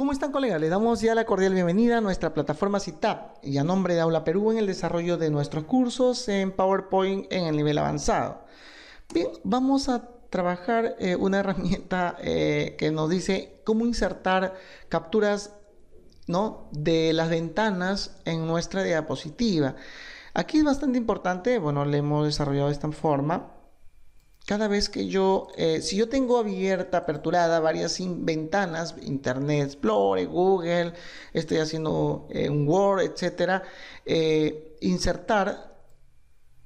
¿Cómo están, colegas? Le damos ya la cordial bienvenida a nuestra plataforma CITAP y a nombre de Aula Perú en el desarrollo de nuestros cursos en PowerPoint en el nivel avanzado. Bien, vamos a trabajar eh, una herramienta eh, que nos dice cómo insertar capturas ¿no? de las ventanas en nuestra diapositiva. Aquí es bastante importante, bueno, le hemos desarrollado de esta forma cada vez que yo, eh, si yo tengo abierta, aperturada varias ventanas, Internet Explorer, Google, estoy haciendo eh, un Word, etcétera, eh, insertar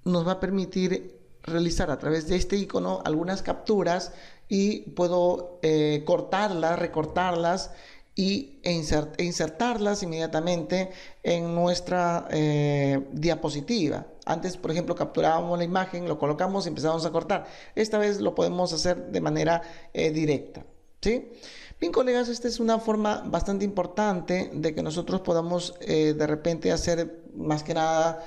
nos va a permitir realizar a través de este icono algunas capturas y puedo cortarlas, recortarlas y, e, insertarlas inmediatamente en nuestra eh, diapositiva. Antes, por ejemplo, capturábamos la imagen, lo colocamos y empezábamos a cortar. Esta vez lo podemos hacer de manera eh, directa. ¿sí? Bien, colegas, esta es una forma bastante importante de que nosotros podamos eh, de repente hacer más que nada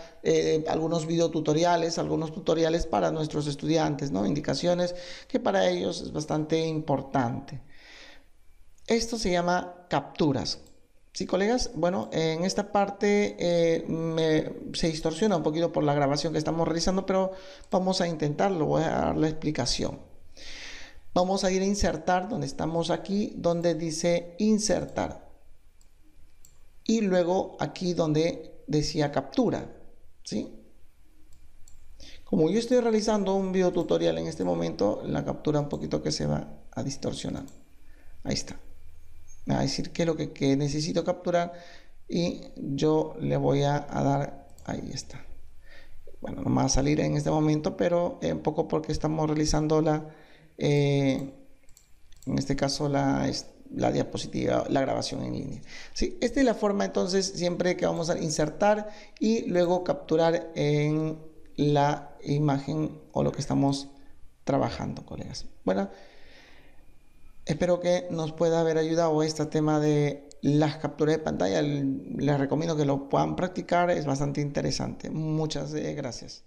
algunos videotutoriales, algunos tutoriales para nuestros estudiantes, ¿no? Indicaciones que para ellos es bastante importante. Esto se llama capturas. Sí, colegas, bueno, en esta parte eh, se distorsiona un poquito por la grabación que estamos realizando, pero vamos a intentarlo, voy a dar la explicación. Vamos a ir a insertar donde estamos aquí, donde dice insertar. Y luego aquí donde decía captura, ¿sí? Como yo estoy realizando un video tutorial en este momento, la captura un poquito que se va a distorsionar. Ahí está a decir qué es lo que, necesito capturar y yo le voy a, dar, ahí está. Bueno, no me va a salir en este momento, pero eh, un poco porque estamos realizando la, eh, en este caso la, diapositiva, la grabación en línea. ¿Sí? Esta es la forma entonces siempre que vamos a insertar y luego capturar en la imagen o lo que estamos trabajando, colegas. Bueno. Espero que nos pueda haber ayudado este tema de las capturas de pantalla. Les recomiendo que lo puedan practicar, es bastante interesante. Muchas eh, gracias.